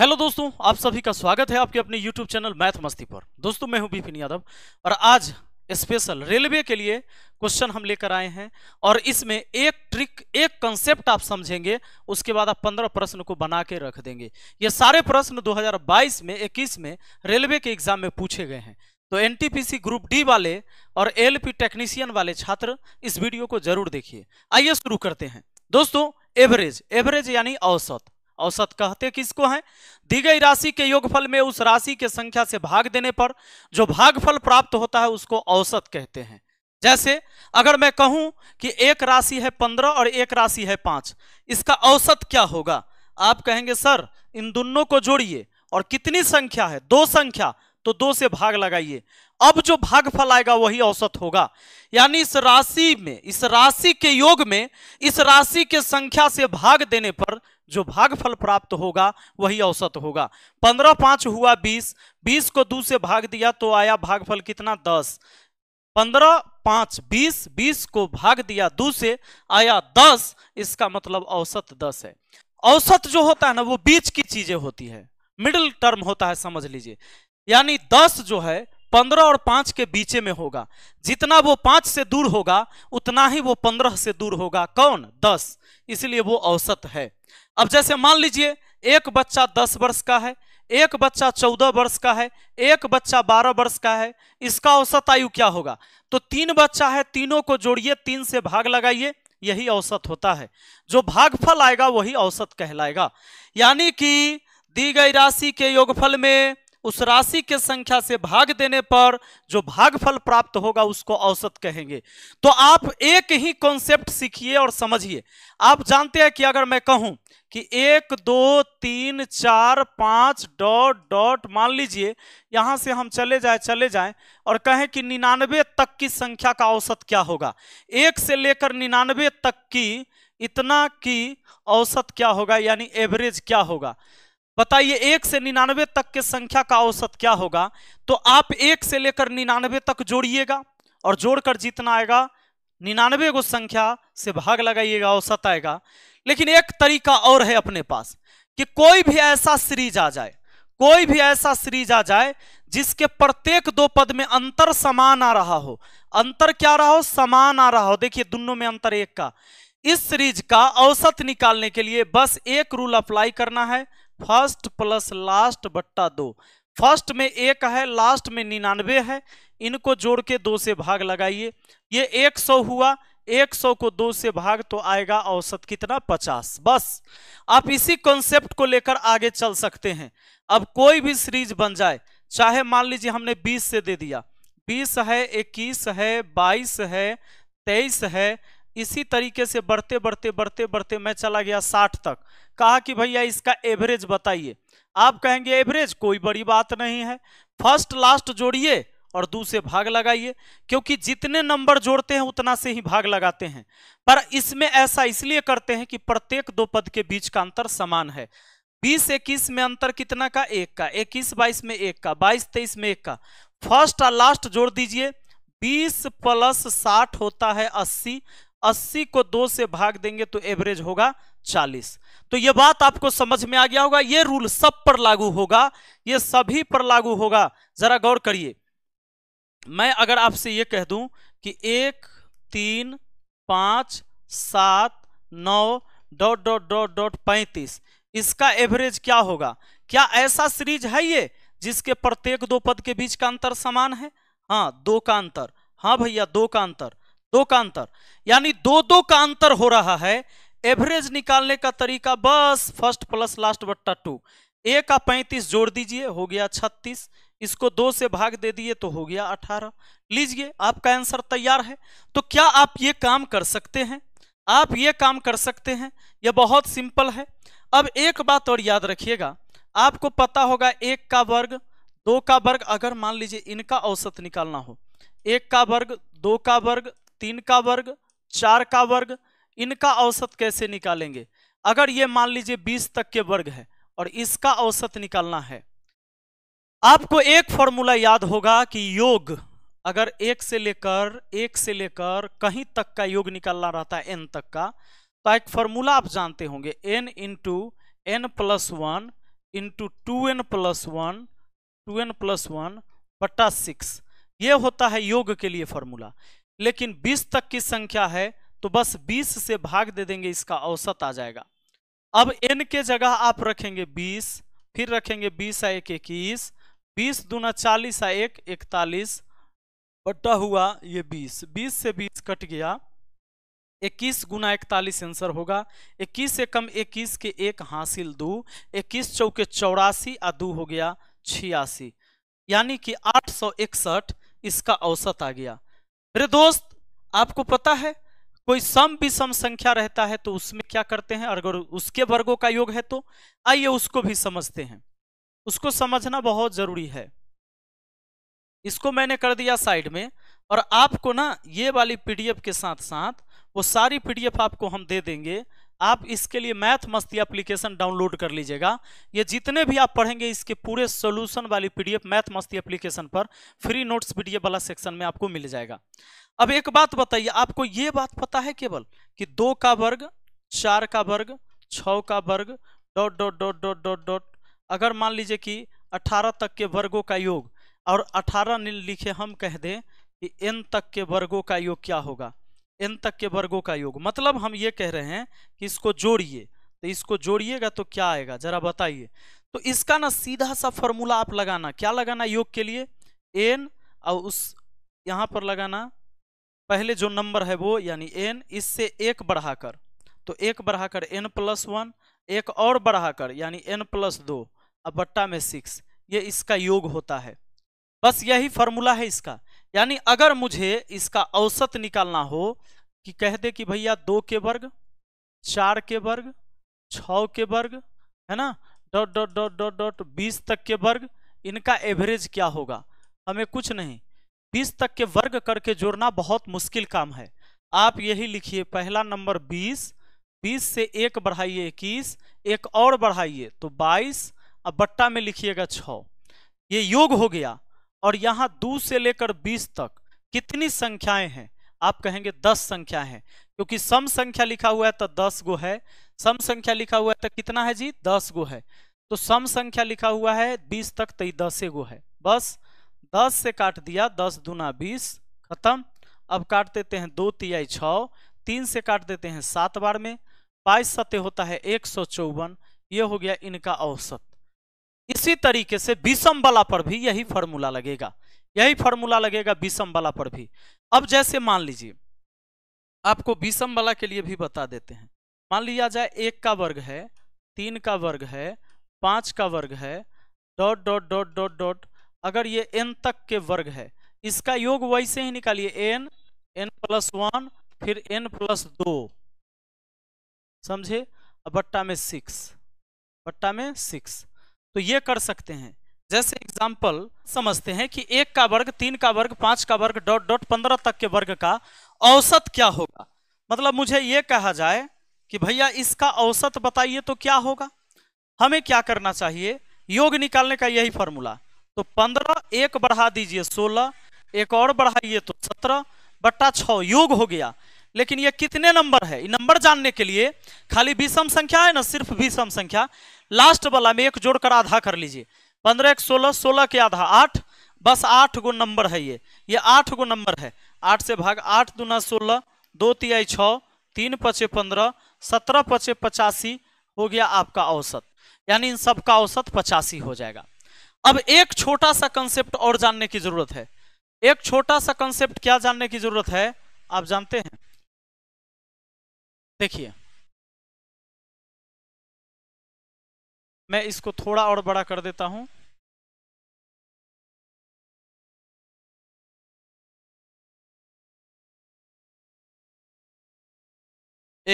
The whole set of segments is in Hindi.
हेलो दोस्तों आप सभी का स्वागत है आपके अपने यूट्यूब चैनल मैथ मस्ती पर दोस्तों मैं हूं बिपिन यादव और आज स्पेशल रेलवे के लिए क्वेश्चन हम लेकर आए हैं और इसमें एक ट्रिक एक कंसेप्ट आप समझेंगे उसके बाद आप पंद्रह प्रश्न को बना के रख देंगे ये सारे प्रश्न 2022 में 21 में रेलवे के एग्जाम में पूछे गए हैं तो एन ग्रुप डी वाले और एल टेक्नीशियन वाले छात्र इस वीडियो को जरूर देखिए आइए शुरू करते हैं दोस्तों एवरेज एवरेज यानी औसत औसत कहते किसको है दी गई राशि के योगफल में उस राशि के संख्या से भाग देने पर जो भागफल प्राप्त होता है उसको औसत कहते हैं जैसे अगर मैं कहूं कि एक राशि है पंद्रह और एक राशि है पांच इसका औसत क्या होगा आप कहेंगे सर इन दोनों को जोड़िए और कितनी संख्या है दो संख्या तो दो से भाग लगाइए अब जो भागफल आएगा वही औसत होगा यानी इस राशि में इस राशि के योग में इस राशि के संख्या से भाग देने पर जो भागफल प्राप्त होगा वही औसत होगा पंद्रह पांच हुआ बीस बीस को दो से भाग दिया तो आया भागफल कितना दस पंद्रह पांच बीस बीस को भाग दिया दो से आया दस इसका मतलब औसत दस है औसत जो होता है ना वो बीच की चीजें होती है मिडिल टर्म होता है समझ लीजिए यानी दस जो है पंद्रह और पांच के बीचे में होगा जितना वो पांच से दूर होगा उतना ही वो पंद्रह से दूर होगा कौन दस इसलिए वो औसत है अब जैसे मान लीजिए एक बच्चा दस वर्ष का है एक बच्चा चौदह वर्ष का है एक बच्चा बारह वर्ष का है इसका औसत आयु क्या होगा तो तीन बच्चा है तीनों को जोड़िए तीन से भाग लगाइए यही औसत होता है जो भागफल आएगा वही औसत कहलाएगा यानी कि दी गई राशि के योगफल में उस राशि के संख्या से भाग देने पर जो भागफल प्राप्त होगा उसको औसत कहेंगे तो आप एक ही कॉन्सेप्ट सीखिए और समझिए आप जानते हैं कि अगर मैं कहूं कि एक दो तीन चार पांच डॉट डॉट मान लीजिए यहां से हम चले जाए चले जाए और कहें कि निन्यानवे तक की संख्या का औसत क्या होगा एक से लेकर निन्यानवे तक की इतना की औसत क्या होगा यानी एवरेज क्या होगा बताइए एक से निन्यानवे तक के संख्या का औसत क्या होगा तो आप एक से लेकर निन्यानवे तक जोड़िएगा और जोड़कर जितना आएगा निन्यानवे को संख्या से भाग लगाइएगा औसत आएगा लेकिन एक तरीका और है अपने पास कि कोई भी ऐसा सीरीज आ जाए कोई भी ऐसा सीरीज आ जाए जिसके प्रत्येक दो पद में अंतर समान आ रहा हो अंतर क्या रहा हो समान आ रहा हो देखिए दोनों में अंतर एक का इस सीरीज का औसत निकालने के लिए बस एक रूल अप्लाई करना है फर्स्ट प्लस लास्ट बट्टा दो फर्स्ट में एक है लास्ट में निन्यानवे है इनको जोड़ के दो से भाग लगाइए ये एक सौ हुआ एक सौ को दो से भाग तो आएगा औसत कितना पचास बस आप इसी कॉन्सेप्ट को लेकर आगे चल सकते हैं अब कोई भी सीरीज बन जाए चाहे मान लीजिए हमने बीस से दे दिया बीस है इक्कीस है बाईस है तेईस है इसी तरीके से बढ़ते बढ़ते बढ़ते बढ़ते मैं चला गया साठ तक कहा कि भैया इसका एवरेज बताइए आप कहेंगे एवरेज कोई बड़ी बात नहीं है फर्स्ट लास्ट जोड़िए और दूसरे भाग लगाइए क्योंकि जितने नंबर जोड़ते हैं उतना से ही भाग लगाते हैं पर इसमें ऐसा इसलिए करते हैं कि प्रत्येक दो पद के बीच का अंतर समान है बीस इक्कीस में अंतर कितना का एक का इक्कीस बाईस में एक का बाईस तेईस में एक का फर्स्ट और लास्ट जोड़ दीजिए बीस प्लस साठ होता है अस्सी अस्सी को दो से भाग देंगे तो एवरेज होगा चालीस तो यह बात आपको समझ में आ गया होगा यह रूल सब पर लागू होगा यह सभी पर लागू होगा जरा गौर करिए मैं अगर आपसे यह कह दूं कि एक तीन पांच सात नौ डॉट डॉट डॉट डॉट पैंतीस इसका एवरेज क्या होगा क्या ऐसा सीरीज है ये जिसके प्रत्येक दो पद के बीच का अंतर समान है हाँ दो का अंतर हाँ भैया दो का अंतर दो का अंतर यानी दो दो का अंतर हो रहा है एवरेज निकालने का तरीका बस फर्स्ट प्लस लास्ट बट्टा टू ए का पैंतीस जोड़ दीजिए हो गया छत्तीस इसको दो से भाग दे दिए तो हो गया अठारह लीजिए आपका आंसर तैयार है तो क्या आप ये काम कर सकते हैं आप ये काम कर सकते हैं यह बहुत सिंपल है अब एक बात और याद रखिएगा आपको पता होगा एक का वर्ग दो का वर्ग अगर मान लीजिए इनका औसत निकालना हो एक का वर्ग दो का वर्ग तीन का वर्ग चार का वर्ग इनका औसत कैसे निकालेंगे अगर ये मान लीजिए बीस तक के वर्ग है और इसका औसत निकालना है आपको एक फॉर्मूला याद होगा कि योग अगर एक से लेकर एक से लेकर कहीं तक का योग निकालना रहता है एन तक का तो एक फॉर्मूला आप जानते होंगे n into n plus one into two n plus one two n plus one बट्टा सिक्स ये होता है योग के लिए फॉर्मूला लेकिन 20 तक की संख्या है तो बस 20 से भाग दे देंगे इसका औसत आ जाएगा अब एन के जगह आप रखेंगे 20 फिर रखेंगे 20 आ एक इक्कीस बीस दूना चालीस आ एक इकतालीस बट्टा हुआ ये 20 20 से 20 कट गया 21 गुना इकतालीस आंसर होगा 21 से कम 21 के एक हासिल दो 21 चौके चौरासी आ दो हो गया छियासी यानी कि आठ इसका औसत आ गया मेरे दोस्त आपको पता है कोई सम विषम संख्या रहता है तो उसमें क्या करते हैं अगर उसके वर्गों का योग है तो आइए उसको भी समझते हैं उसको समझना बहुत जरूरी है इसको मैंने कर दिया साइड में और आपको ना ये वाली पीडीएफ के साथ साथ वो सारी पीडीएफ आपको हम दे देंगे आप इसके लिए मैथ मस्ती एप्लीकेशन डाउनलोड कर लीजिएगा ये जितने भी आप पढ़ेंगे इसके पूरे सोल्यूशन वाली पीडीएफ मैथ मस्ती एप्लीकेशन पर फ्री नोट्स पीडीएफ वाला सेक्शन में आपको मिल जाएगा अब एक बात बताइए आपको ये बात पता है केवल कि दो का वर्ग चार का वर्ग छ का वर्ग dot dot dot dot dot dot अगर मान लीजिए कि अठारह तक के वर्गों का योग और अठारह लिखे हम कह दें कि एन तक के वर्गों का योग क्या होगा एन तक के वर्गों का योग मतलब हम ये कह रहे हैं कि इसको जोड़िए तो इसको जोड़िएगा तो क्या आएगा जरा बताइए तो इसका ना सीधा सा फॉर्मूला आप लगाना क्या लगाना योग के लिए एन और उस यहाँ पर लगाना पहले जो नंबर है वो यानी एन इससे एक बढ़ाकर तो एक बढ़ाकर एन प्लस वन एक और बढ़ाकर यानी एन प्लस दो अब बट्टा में सिक्स ये इसका योग होता है बस यही फार्मूला है इसका यानी अगर मुझे इसका औसत निकालना हो कि कह दे कि भैया दो के वर्ग चार के वर्ग छ के वर्ग है ना dot dot dot dot dot बीस तक के वर्ग इनका एवरेज क्या होगा हमें कुछ नहीं बीस तक के वर्ग करके जोड़ना बहुत मुश्किल काम है आप यही लिखिए पहला नंबर बीस बीस से एक बढ़ाइए इक्कीस एक और बढ़ाइए तो बाईस अब बट्टा में लिखिएगा छ ये योग हो गया और यहाँ दो से लेकर बीस तक कितनी संख्याएं हैं आप कहेंगे दस संख्या है क्योंकि सम संख्या लिखा हुआ है तो दस गो है सम संख्या लिखा हुआ है तो कितना है जी दस गो है तो सम संख्या लिखा हुआ है बीस तक तो दसे गो है बस दस से काट दिया दस दूना बीस खत्म अब काट देते हैं दो तिहाई छ तीन से काट देते हैं सात बार में बाईस सत्य होता है एक सौ चौवन ये हो गया इनका औसत इसी तरीके से विषम वाला पर भी यही फॉर्मूला लगेगा यही फॉर्मूला लगेगा विषम वाला पर भी अब जैसे मान लीजिए आपको विषम वाला के लिए भी बता देते हैं मान लिया जाए एक का वर्ग है तीन का वर्ग है पाँच का वर्ग है dot dot dot dot dot अगर ये एन तक के वर्ग है इसका योग वैसे ही निकालिए एन एन प्लस वन फिर एन प्लस दो समझे बट्टा में सिक्स बट्टा में सिक्स तो ये कर सकते हैं जैसे एग्जाम्पल समझते हैं कि एक का वर्ग तीन का वर्ग पांच का वर्ग डॉट डॉट पंद्रह तक के वर्ग का औसत क्या होगा मतलब मुझे ये कहा जाए कि भैया इसका औसत बताइए तो क्या होगा हमें क्या करना चाहिए योग निकालने का यही फॉर्मूला तो पंद्रह एक बढ़ा दीजिए सोलह एक और बढ़ाइए तो सत्रह बट्टा छ योग हो गया लेकिन ये कितने नंबर है नंबर जानने के लिए खाली विषम संख्या है ना सिर्फ विषम संख्या लास्ट वाला में एक जोड़कर आधा कर लीजिए पंद्रह एक सोलह सोलह के आधा आठ बस आठ गो नंबर है ये ये आठ गो नंबर है आठ से भाग आठ दूना सोलह दो तिहाई छः तीन पचे पंद्रह सत्रह पचे पचासी हो गया आपका औसत यानी इन सब का औसत पचासी हो जाएगा अब एक छोटा सा कंसेप्ट और जानने की जरूरत है एक छोटा सा कंसेप्ट क्या जानने की जरूरत है आप जानते हैं देखिए मैं इसको थोड़ा और बड़ा कर देता हूं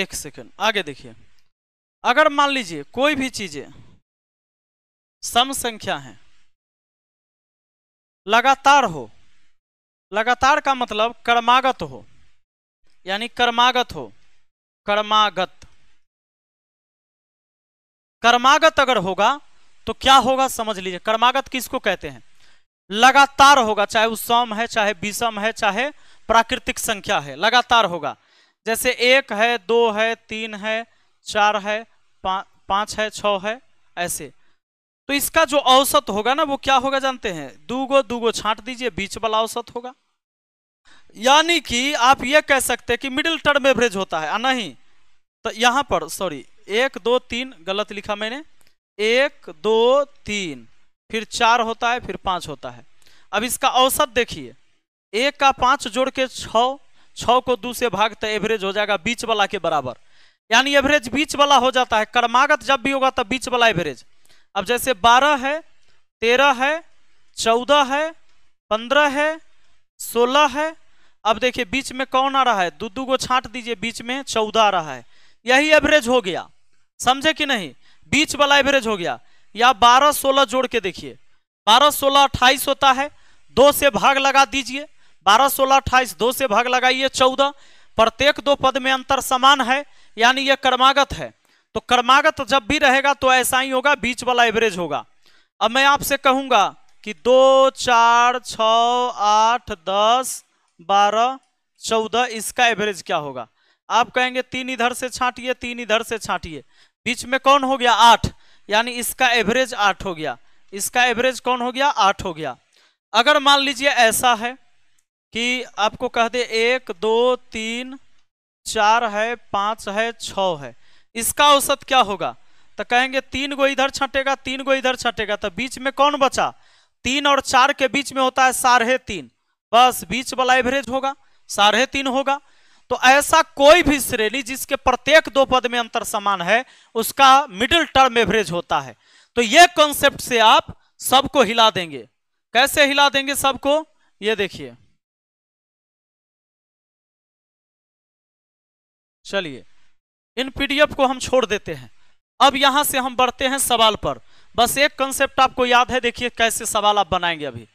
एक सेकेंड आगे देखिए अगर मान लीजिए कोई भी चीजें सम संख्या है लगातार हो लगातार का मतलब कर्मागत हो यानी कर्मागत हो कर्मागत कर्मागत अगर होगा तो क्या होगा समझ लीजिए कर्मागत किसको कहते हैं लगातार होगा चाहे वो सम है चाहे विषम है चाहे प्राकृतिक संख्या है लगातार होगा जैसे एक है दो है तीन है चार है पा, पांच है छ है ऐसे तो इसका जो औसत होगा ना वो क्या होगा जानते हैं दूगो दूगो छांट दीजिए बीच वाला औसत होगा यानी कि आप यह कह सकते हैं कि मिडिल टर्म एवरेज होता है नहीं तो यहाँ पर सॉरी एक दो तीन गलत लिखा मैंने एक दो तीन फिर चार होता है फिर पाँच होता है अब इसका औसत देखिए एक का पाँच जोड़ के छ छः को दो से भाग तो एवरेज हो जाएगा बीच वाला के बराबर यानी एवरेज बीच वाला हो जाता है कर्मागत जब भी होगा तब बीच वाला एवरेज अब जैसे बारह है तेरह है चौदह है पंद्रह है सोलह है अब देखिए बीच में कौन आ रहा है दो दो को छाँट दीजिए बीच में चौदह आ रहा है यही एवरेज हो गया समझे कि नहीं बीच वाला एवरेज हो गया या बारह सोलह जोड़ के देखिए बारह सोलह अट्ठाईस होता है दो से भाग लगा दीजिए बारह सोलह अट्ठाईस दो से भाग लगाइए चौदह प्रत्येक दो पद में अंतर समान है यानी यह कर्मागत है तो कर्मागत जब भी रहेगा तो ऐसा ही होगा बीच वाला एवरेज होगा अब मैं आपसे कहूंगा कि दो चार छ आठ दस बारह चौदह इसका एवरेज क्या होगा आप कहेंगे तीन इधर से छाटिए तीन इधर से छाटिए बीच में कौन हो गया आठ यानी इसका एवरेज आठ हो गया इसका एवरेज कौन हो गया आठ हो गया अगर मान लीजिए ऐसा है कि आपको कह दे एक दो तीन चार है पाँच है छ है इसका औसत क्या होगा तो कहेंगे तीन गो इधर छटेगा तीन गो इधर छटेगा तो बीच में कौन बचा तीन और चार के बीच में होता है साढ़े तीन बस बीच वाला एवरेज होगा साढ़े तीन होगा तो ऐसा कोई भी श्रेणी जिसके प्रत्येक दो पद में अंतर समान है उसका मिडिल टर्म एवरेज होता है तो यह कॉन्सेप्ट से आप सबको हिला देंगे कैसे हिला देंगे सबको ये देखिए चलिए इन पीडीएफ को हम छोड़ देते हैं अब यहां से हम बढ़ते हैं सवाल पर बस एक कंसेप्ट आपको याद है देखिए कैसे सवाल आप बनाएंगे अभी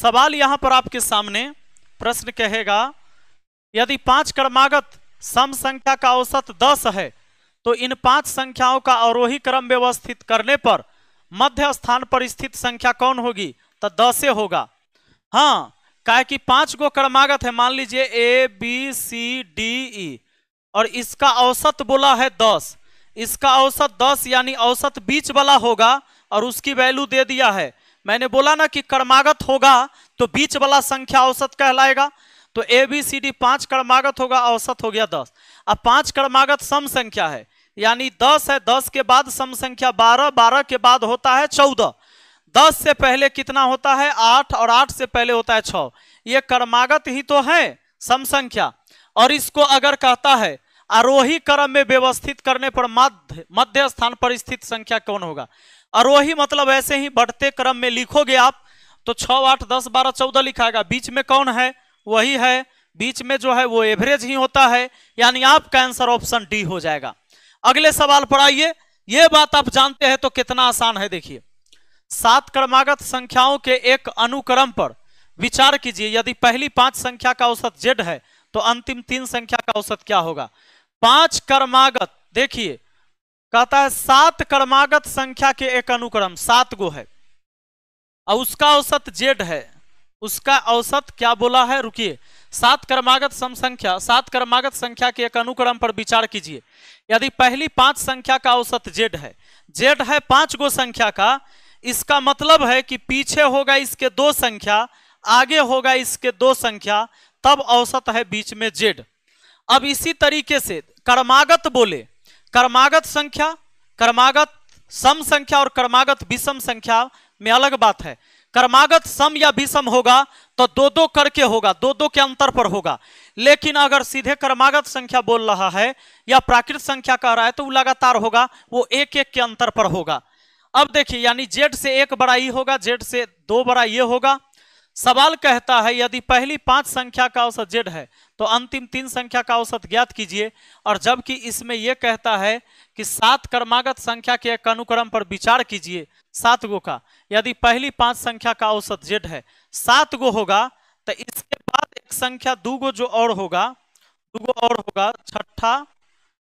सवाल यहां पर आपके सामने प्रश्न कहेगा यदि पांच क्रमागत सम संख्या का औसत दस है तो इन पांच संख्याओं का अवरोही क्रम व्यवस्थित करने पर मध्य स्थान पर स्थित संख्या कौन होगी तो दस होगा हाँ काहे कि पांच गो क्रमागत है मान लीजिए A B C D E और इसका औसत बोला है दस इसका औसत दस यानी औसत बीच वाला होगा और उसकी वैल्यू दे दिया है मैंने बोला ना कि क्रमागत होगा तो बीच वाला संख्या औसत कहलाएगा तो ए बी सी डी पांच कर्मागत होगा औसत हो गया दस अब पांच कर्मागत सम संख्या है यानी दस है दस के बाद सम संख्या बारह बारह के बाद होता है चौदह दस से पहले कितना होता है आठ और आठ से पहले होता है छ ये कर्मागत ही तो है सम संख्या और इसको अगर कहता है आरोही क्रम में व्यवस्थित करने पर मध्य मध्य स्थान पर स्थित संख्या कौन होगा आरोही मतलब ऐसे ही बढ़ते क्रम में लिखोगे आप तो छ आठ दस बारह चौदह लिखाएगा बीच में कौन है वही है बीच में जो है वो एवरेज ही होता है यानी आपका आंसर ऑप्शन डी हो जाएगा अगले सवाल पर आइए ये बात आप जानते हैं तो कितना आसान है देखिए सात क्रमागत संख्याओं के एक अनुक्रम पर विचार कीजिए यदि पहली पांच संख्या का औसत जेड है तो अंतिम तीन संख्या का औसत क्या होगा पांच कर्मागत देखिए कहता है सात कर्मागत संख्या के एक अनुक्रम सात गो है और उसका औसत जेड है उसका औसत क्या बोला है रुकिए सात क्रमागत सम संख्या सात क्रमागत संख्या के एक अनुक्रम पर विचार कीजिए यदि पहली पांच संख्या का औसत जेड है जेड है पांच गो संख्या का इसका मतलब है कि पीछे होगा इसके दो संख्या आगे होगा इसके दो संख्या तब औसत है बीच में जेड अब इसी तरीके से कर्मागत बोले कर्मागत संख्या कर्मागत सम संख्या और कर्मागत विषम संख्या में अलग बात है कर्मागत सम या विषम होगा तो दो दो करके होगा दो दो के अंतर पर होगा लेकिन अगर सीधे कर्मागत संख्या बोल रहा है या प्राकृत संख्या कह रहा है तो वो लगातार होगा वो एक एक के अंतर पर होगा अब देखिए यानी जेड से एक बड़ा ये होगा जेड से दो बड़ा ये होगा सवाल कहता है यदि पहली पांच संख्या का औसत जेड है तो अंतिम तीन संख्या का औसत ज्ञात कीजिए और जबकि इसमें यह कहता है कि सात कर्मागत संख्या के एक अनुक्रम पर विचार कीजिए सात गो का यदि पहली पांच संख्या का औसत जेड है सात गो होगा तो इसके बाद एक संख्या दो गो जो और होगा दो गो और होगा छठा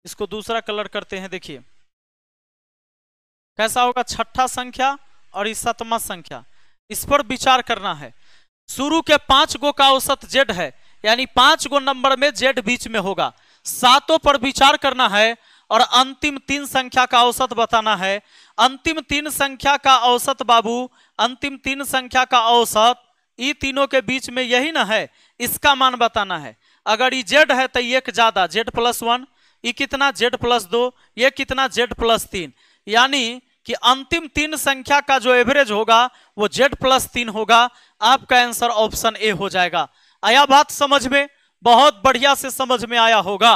इसको दूसरा कलर करते हैं देखिए कैसा होगा छठा संख्या और इस सतमा संख्या इस पर विचार करना है शुरू के पांच गो का औसत जेड है यानी पांच गो नंबर में जेड बीच में होगा सातों पर विचार करना है और अंतिम तीन संख्या का औसत बताना है अंतिम तीन संख्या का औसत बाबू अंतिम तीन संख्या का औसत ई तीनों के बीच में यही ना है इसका मान बताना है अगर ये जेड है तो एक ज्यादा जेड प्लस वन ये कितना जेड प्लस दो ये कितना जेड प्लस तीन यानी कि अंतिम तीन संख्या का जो एवरेज होगा वो जेड प्लस तीन होगा आपका आंसर ऑप्शन ए हो जाएगा आया बात समझ में बहुत बढ़िया से समझ में आया होगा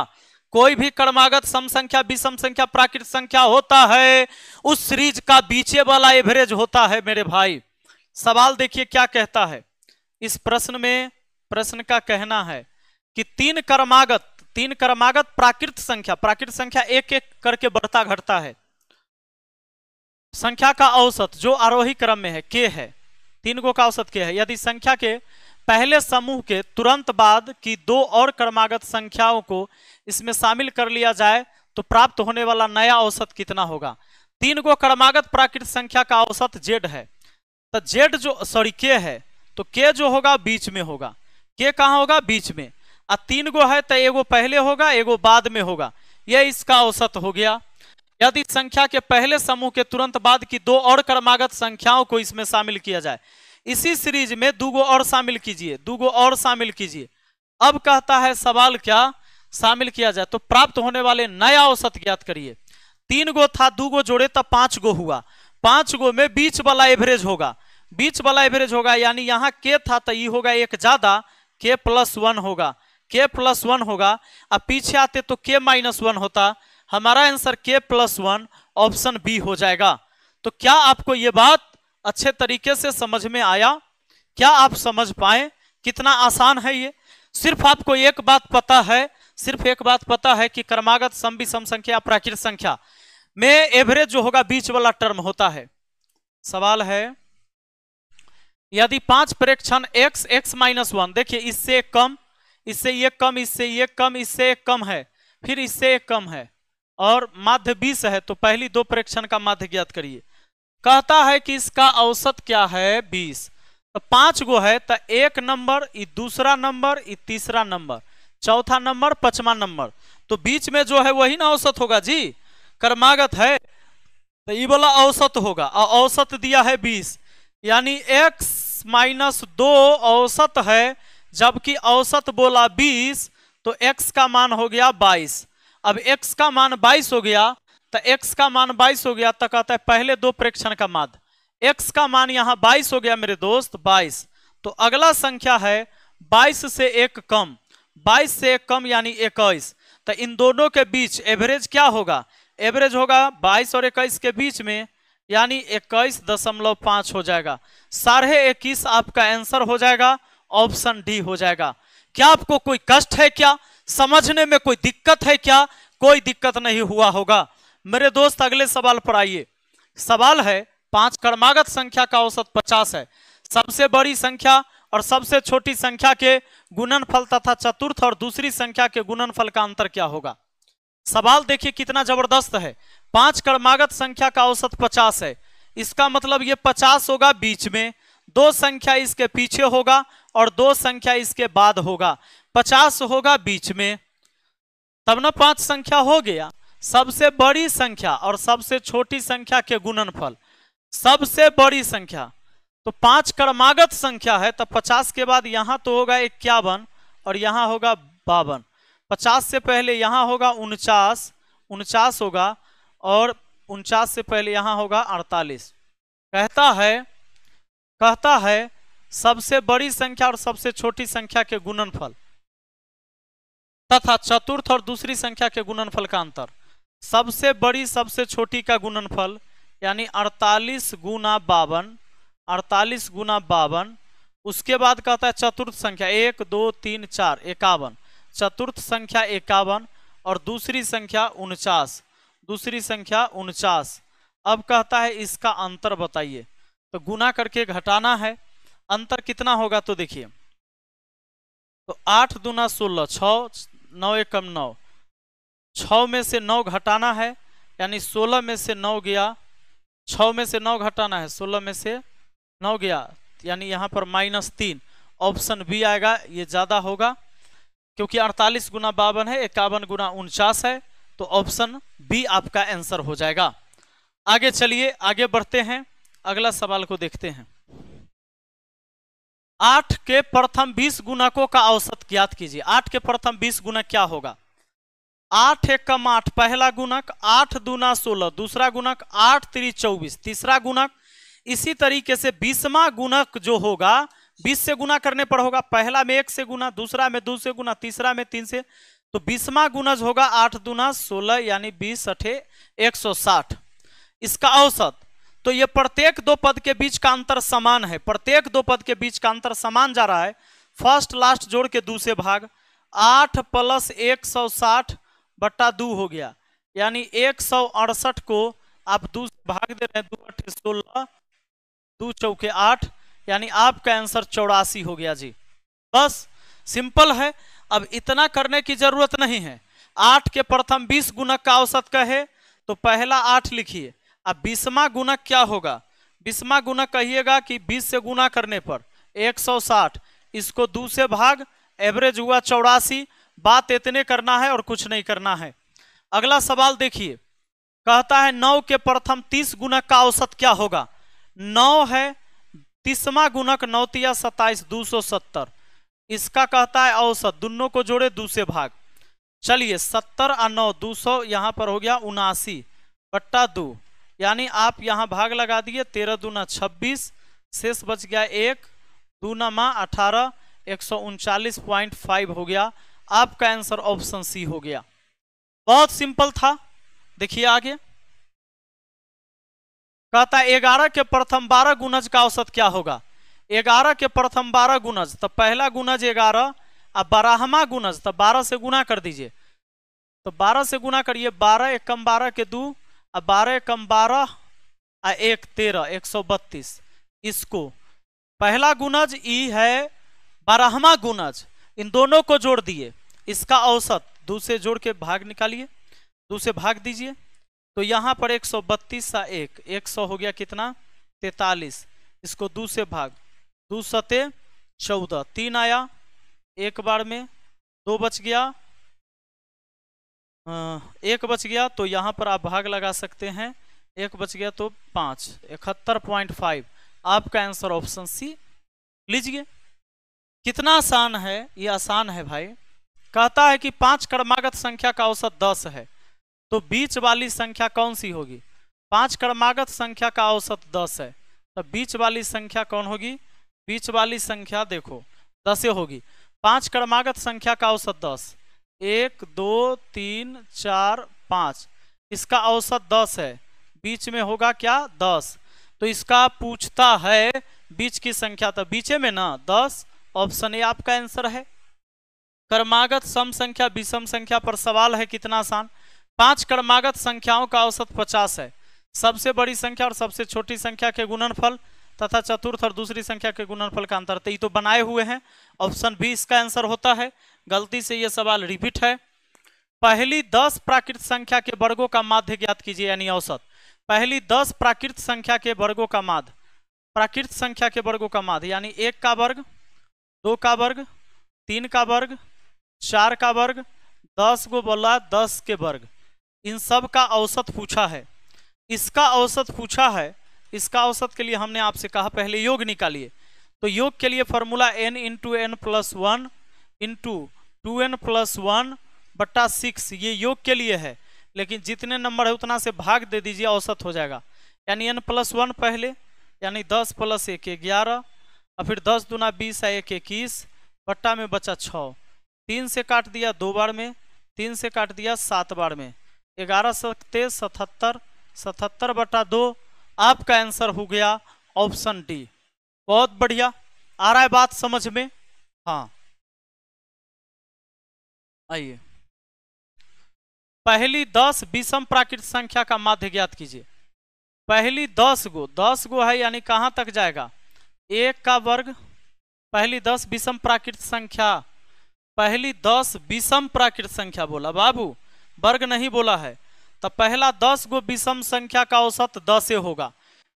कोई भी कर्मागत सम संख्या विषम संख्या प्राकृत संख्या होता है उस सीरीज का बीचे वाला एवरेज होता है मेरे भाई सवाल देखिए क्या कहता है इस प्रश्न में प्रश्न का कहना है कि तीन कर्मागत तीन कर्मागत प्राकृत संख्या प्राकृत संख्या एक एक करके बढ़ता घटता है संख्या का औसत जो आरोही क्रम में है के है तीन गो का औसत के है यदि संख्या के पहले समूह के तुरंत बाद की दो और क्रमागत संख्याओं को इसमें शामिल कर लिया जाए तो प्राप्त होने वाला नया औसत कितना होगा तीन को क्रमागत प्राकृत संख्या का औसत जेड है तो जेड जो सॉरी के है तो के जो होगा बीच में होगा के कहाँ होगा बीच में आ तीन गो है तो एगो पहले होगा एगो बाद में होगा यह इसका औसत हो गया यदि संख्या के पहले समूह के तुरंत बाद की दो और क्रमागत संख्याओं को इसमें शामिल किया जाए इसी सीरीज में दूगो और शामिल कीजिए दूगो और शामिल कीजिए अब कहता है सवाल क्या शामिल किया जाए तो प्राप्त होने वाले नया औसत ज्ञात करिए तीन गो था दू गो जोड़े तब तो पांच गो हुआ पांच गो में बीच वाला एवरेज होगा बीच वाला एवरेज होगा यानी यहाँ के था तो ये होगा एक ज्यादा के प्लस वन होगा के प्लस वन होगा अब पीछे आते तो के माइनस वन होता हमारा आंसर के प्लस वन ऑप्शन बी हो जाएगा तो क्या आपको ये बात अच्छे तरीके से समझ में आया क्या आप समझ पाए कितना आसान है ये सिर्फ आपको एक बात पता है सिर्फ एक बात पता है कि कर्मागत सम सम संख्या प्राकृत संख्या में एवरेज जो होगा बीच वाला टर्म होता है सवाल है यदि पांच प्रेक्षण एक्स एक्स माइनस वन देखिए इससे कम इससे ये कम इससे ये कम इससे एक कम है फिर इससे एक कम है और माध्य बीस है तो पहली दो प्रेक्षण का माध्य ज्ञात करिए कहता है कि इसका औसत क्या है बीस तो पांच गो है तो एक नंबर दूसरा नंबर तीसरा नंबर चौथा नंबर पचवा नंबर तो बीच में जो है वही ना औसत होगा जी कर्मागत है तो ये वाला औसत होगा और औसत दिया है बीस यानी एक्स माइनस दो औसत है जबकि औसत बोला बीस तो एक्स का मान हो गया बाईस अब एक्स का मान बाईस हो गया तो x का मान 22 हो गया तो कहता है पहले दो प्रेक्षण का माध्य x का मान यहां 22 हो गया मेरे दोस्त 22 तो अगला संख्या है 22 से एक कम 22 से एक कम यानी इक्कीस तो इन दोनों के बीच एवरेज क्या होगा एवरेज होगा 22 और 21 के बीच में यानी इक्कीस दशमलव पांच हो जाएगा साढ़े इक्कीस आपका आंसर हो जाएगा ऑप्शन डी हो जाएगा क्या आपको कोई कष्ट है क्या समझने में कोई दिक्कत है क्या कोई दिक्कत नहीं हुआ होगा मेरे दोस्त अगले सवाल पर आइए सवाल है पांच कर्मागत संख्या का औसत पचास है सबसे बड़ी संख्या और सबसे छोटी संख्या के गुणनफल तथा चतुर्थ और दूसरी संख्या के गुणनफल का अंतर क्या होगा सवाल देखिए कितना जबरदस्त है पांच कर्मागत संख्या का औसत पचास है इसका मतलब ये पचास होगा बीच में दो संख्या इसके पीछे होगा और दो संख्या इसके बाद होगा पचास होगा बीच में तब ना पांच संख्या हो गया सबसे बड़ी संख्या और सबसे छोटी संख्या के गुणनफल सबसे बड़ी संख्या तो पांच कर्मागत संख्या है तो पचास के बाद यहां तो होगा इक्यावन और यहां होगा बावन पचास से पहले यहां होगा उनचास उनचास होगा और उनचास से पहले यहां होगा अड़तालीस कहता है कहता है सबसे बड़ी संख्या और सबसे छोटी संख्या के गुणनफल तथा चतुर्थ और दूसरी संख्या के गुणनफल का अंतर सबसे बड़ी सबसे छोटी का गुणनफल यानी 48 गुना बावन अड़तालीस गुना बावन उसके बाद कहता है चतुर्थ संख्या एक दो तीन चार इक्यावन चतुर्थ संख्या इक्यावन और दूसरी संख्या उनचास दूसरी संख्या उनचास अब कहता है इसका अंतर बताइए तो गुना करके घटाना है अंतर कितना होगा तो देखिए तो आठ दुना सोलह छ नौ एकम नौ छ में से नौ घटाना है यानी सोलह में से नौ गया छ में से नौ घटाना है सोलह में से नौ गया यानी यहाँ पर माइनस तीन ऑप्शन बी आएगा ये ज़्यादा होगा क्योंकि अड़तालीस गुना बावन है इक्यावन गुना उनचास है तो ऑप्शन बी आपका आंसर हो जाएगा आगे चलिए आगे बढ़ते हैं अगला सवाल को देखते हैं आठ के प्रथम बीस गुणकों का औसत ज्ञात कीजिए आठ के प्रथम बीस गुणक क्या होगा आठ एकम आठ पहला गुणक आठ दूना सोलह दूसरा गुणक आठ त्री चौबीस तीसरा गुणक इसी तरीके से बीसवा गुणक जो होगा बीस से गुना करने पर होगा पहला में एक से गुना दूसरा में दो से गुना तीसरा में तीन से तो बीसवा गुणज होगा आठ दूना सोलह यानी बीस अठे एक सौ साठ इसका औसत तो ये प्रत्येक दो पद के बीच का अंतर समान है प्रत्येक दो पद के बीच का अंतर समान जा रहा है फर्स्ट लास्ट जोड़ के दूसरे भाग आठ प्लस एक सौ साठ बट्टा दू हो गया यानी एक को आप दो भाग दे रहे हैं दो अट्ठे सोलह दो चौके आठ यानी आपका आंसर चौरासी हो गया जी बस सिंपल है अब इतना करने की जरूरत नहीं है आठ के प्रथम बीस गुणक का औसत कहे तो पहला आठ लिखिए अब बीसवा गुणक क्या होगा बीसवा गुणक कहिएगा कि बीस से गुना करने पर एक सौ साठ इसको दो से भाग एवरेज हुआ चौरासी बात इतने करना है और कुछ नहीं करना है अगला सवाल देखिए कहता है नौ के प्रथम तीस गुणक का औसत क्या होगा नौ है तीसवा गुणक नौतिया सताइस दो सौ सत्तर इसका कहता है औसत दोनों को जोड़े दूसरे भाग चलिए सत्तर और नौ दो सौ यहाँ पर हो गया उनासी बट्टा दो यानी आप यहाँ भाग लगा दिए तेरह दूना छब्बीस शेष बच गया एक दूना माँ अठारह एक सौ उनचालीस पॉइंट फाइव हो गया आपका आंसर ऑप्शन सी हो गया बहुत सिंपल था देखिए आगे कहता ग्यारह के प्रथम बारह गुणज का औसत क्या होगा ग्यारह के प्रथम बारह गुणज तो पहला गुणज ग्यारह और बारहवा गुणज तो बारह से गुना कर दीजिए तो बारह से गुना करिए बारह एक कम बारह के दो और बारह कम बारह आ एक तेरह एक सौ बत्तीस इसको पहला गुणज ई है बारहवा गुणज इन दोनों को जोड़ दिए इसका औसत दूसरे जोड़ के भाग निकालिए दूसरे भाग दीजिए तो यहाँ पर 132 सा एक एक सौ हो गया कितना तैतालीस इसको दूसरे भाग दो सते चौदह तीन आया एक बार में दो बच गया एक बच गया तो यहाँ पर आप भाग लगा सकते हैं एक बच गया तो पाँच इकहत्तर पॉइंट फाइव आपका आंसर ऑप्शन सी लीजिए कितना आसान है ये आसान है भाई कहता है कि पांच कर्मागत संख्या का औसत दस है तो बीच वाली संख्या कौन सी होगी पांच कर्मागत संख्या का औसत दस है तो बीच वाली संख्या कौन होगी बीच वाली संख्या देखो दस होगी पांच कर्मागत संख्या का औसत दस एक दो तीन चार पाँच इसका औसत दस है बीच में होगा क्या दस तो इसका पूछता है बीच की संख्या तो बीचे में ना दस ऑप्शन ए आपका आंसर है कर्मागत सम संख्या विषम संख्या पर सवाल है कितना आसान पांच कर्मागत संख्याओं का औसत पचास है सबसे बड़ी संख्या और सबसे छोटी संख्या के गुणनफल तथा चतुर्थ और दूसरी संख्या के गुणनफल का अंतर तो, तो बनाए हुए हैं ऑप्शन बी इसका आंसर होता है गलती से यह सवाल रिपीट है पहली दस प्राकृत संख्या के वर्गों का माध्य ज्ञात कीजिए यानी औसत पहली दस प्राकृत संख्या के वर्गों का माध्य प्राकृत संख्या के वर्गों का माध्य यानी एक का वर्ग दो का वर्ग तीन का वर्ग चार का वर्ग दस गो बोला दस के वर्ग इन सब का औसत पूछा है इसका औसत पूछा है इसका औसत के लिए हमने आपसे कहा पहले योग निकालिए तो योग के लिए formula n into n plus one into two n plus one बट्टा सिक्स ये योग के लिए है लेकिन जितने नंबर है उतना से भाग दे दीजिए औसत हो जाएगा यानी एन प्लस वन पहले यानी दस प्लस एक ग्यारह और फिर दस दूना बीस है एक इक्कीस बट्टा में बचा छ तीन से काट दिया दो बार में तीन से काट दिया सात बार में ग्यारह सत्ते सतहत्तर सतहत्तर बटा दो आपका आंसर हो गया ऑप्शन डी बहुत बढ़िया आ रहा है बात समझ में हाँ आइए पहली दस विषम प्राकृत संख्या का माध्य ज्ञात कीजिए पहली दस गो दस गो है यानी कहाँ तक जाएगा एक का वर्ग पहली दस विषम प्राकृत संख्या पहली दस विषम प्राकृत संख्या बोला बाबू वर्ग नहीं बोला है तो पहला दस गो विषम संख्या का औसत दस होगा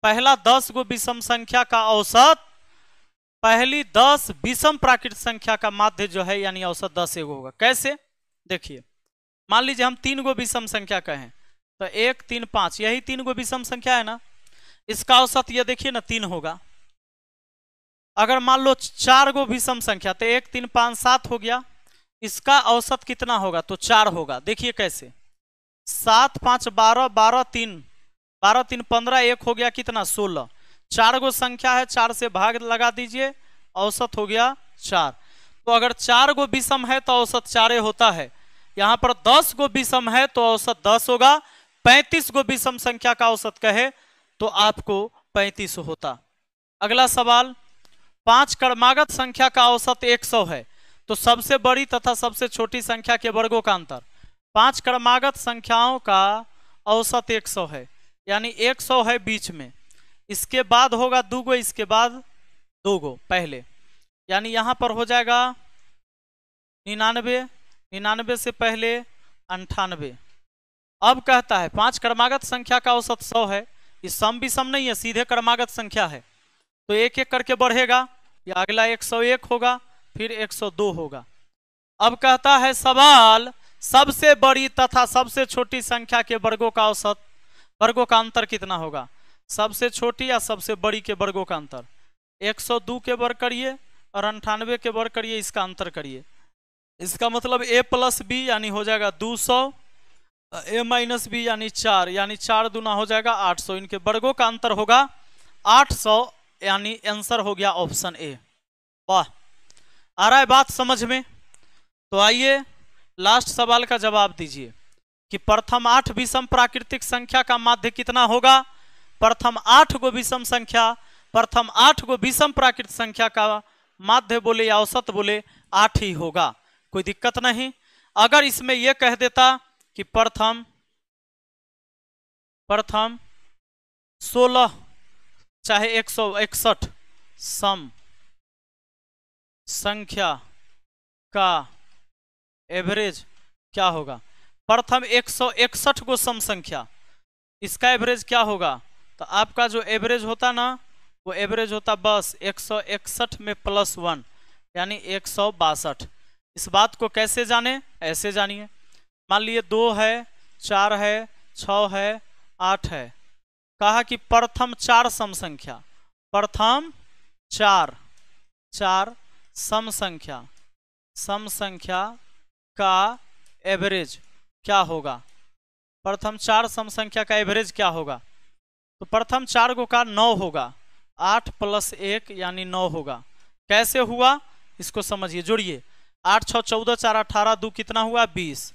पहला दस गो विषम संख्या का औसत पहली दस विषम प्राकृत संख्या का माध्य जो है यानी औसत दस एगो होगा कैसे देखिए मान लीजिए हम तीन गो विषम संख्या कहें तो एक तीन पांच यही तीन गो विषम संख्या है ना इसका औसत यह देखिए ना तीन होगा अगर मान लो चार गो विषम संख्या तो एक तीन पाँच सात हो गया इसका औसत कितना होगा तो चार होगा देखिए कैसे सात पाँच बारह बारह तीन बारह तीन पंद्रह एक हो गया कितना सोलह चार गो संख्या है चार से भाग लगा दीजिए औसत हो गया चार तो अगर चार गो विषम है तो औसत चारे होता है यहाँ पर दस गो विषम है तो औसत दस होगा पैंतीस गो विषम संख्या का औसत कहे तो आपको पैंतीस होता अगला सवाल पांच क्रमागत संख्या का औसत 100 है तो सबसे बड़ी तथा सबसे छोटी संख्या के वर्गों का अंतर पांच क्रमागत संख्याओं का औसत 100 है यानी 100 है बीच में इसके बाद होगा दो गो इसके बाद दो गो पहले यानी यहाँ पर हो जाएगा निन्यानवे निन्यानवे से पहले अंठानवे अब कहता है पांच क्रमागत संख्या का औसत सौ है इस सम भी सम नहीं है सीधे क्रमागत संख्या है तो एक एक करके बढ़ेगा ये अगला 101 होगा फिर 102 होगा अब कहता है सवाल सबसे बड़ी तथा सबसे छोटी संख्या के वर्गों का औसत वर्गों का अंतर कितना होगा सबसे छोटी या सबसे बड़ी के वर्गों का अंतर 102 के वर्ग करिए और अंठानवे के वर्ग करिए इसका अंतर करिए इसका मतलब ए प्लस बी यानी हो जाएगा 200 ए माइनस बी यानी चार यानी चार दुना हो जाएगा 800 इनके वर्गों का अंतर होगा 800 यानी आंसर हो गया ऑप्शन ए वाह आ रहा है बात समझ में तो आइए लास्ट सवाल का जवाब दीजिए कि प्रथम आठ विषम प्राकृतिक संख्या का माध्य कितना होगा प्रथम आठ गो विषम संख्या प्रथम आठ गो विषम प्राकृतिक संख्या का माध्य बोले या औसत बोले आठ ही होगा कोई दिक्कत नहीं अगर इसमें यह कह देता कि प्रथम प्रथम सोलह चाहे एक सौ इकसठ सम संख्या का एवरेज क्या होगा प्रथम एक सौ इकसठ को सम संख्या इसका एवरेज क्या होगा तो आपका जो एवरेज होता ना वो एवरेज होता बस एक सौ इकसठ में प्लस वन यानी एक सौ बासठ इस बात को कैसे जाने ऐसे जानिए मान लिए दो है चार है छ है आठ है कहा कि प्रथम चार सम संख्या प्रथम चार चार सम संख्या सम संख्या का एवरेज क्या होगा प्रथम चार सम संख्या का एवरेज क्या होगा तो प्रथम चार को का नौ होगा आठ प्लस एक यानी नौ होगा कैसे हुआ इसको समझिए जोड़िए आठ छः चौदह चार अठारह दो कितना हुआ बीस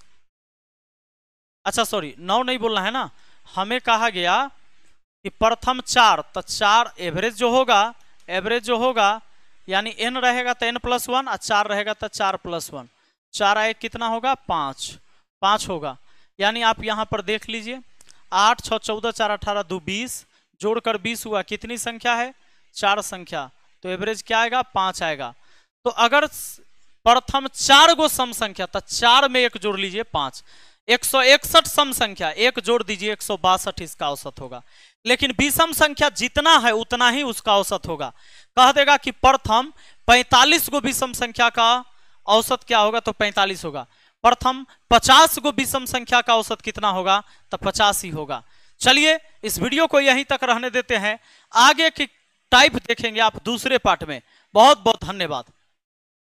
अच्छा सॉरी नौ नहीं बोलना है ना हमें कहा गया कि प्रथम चार तो चार एवरेज जो होगा एवरेज जो होगा यानी एन रहेगा तो एन प्लस वन और चार रहेगा तो चार प्लस वन चार आए कितना होगा पाँच पाँच होगा यानी आप यहाँ पर देख लीजिए आठ छः चौदह चार अठारह दो बीस जोड़कर बीस हुआ कितनी संख्या है चार संख्या तो एवरेज क्या आएगा पाँच आएगा तो अगर प्रथम चार गो सम संख्या तो चार में एक जोड़ लीजिए पाँच एक सौ इकसठ सम संख्या एक जोड़ दीजिए एक सौ बासठ इसका औसत होगा लेकिन विषम संख्या जितना है उतना ही उसका औसत होगा कह देगा कि प्रथम पैंतालीस गो विषम संख्या का औसत क्या होगा तो पैंतालीस होगा प्रथम पचास गो विषम संख्या का औसत कितना होगा तो पचास ही होगा चलिए इस वीडियो को यहीं तक रहने देते हैं आगे की टाइप देखेंगे आप दूसरे पार्ट में बहुत बहुत धन्यवाद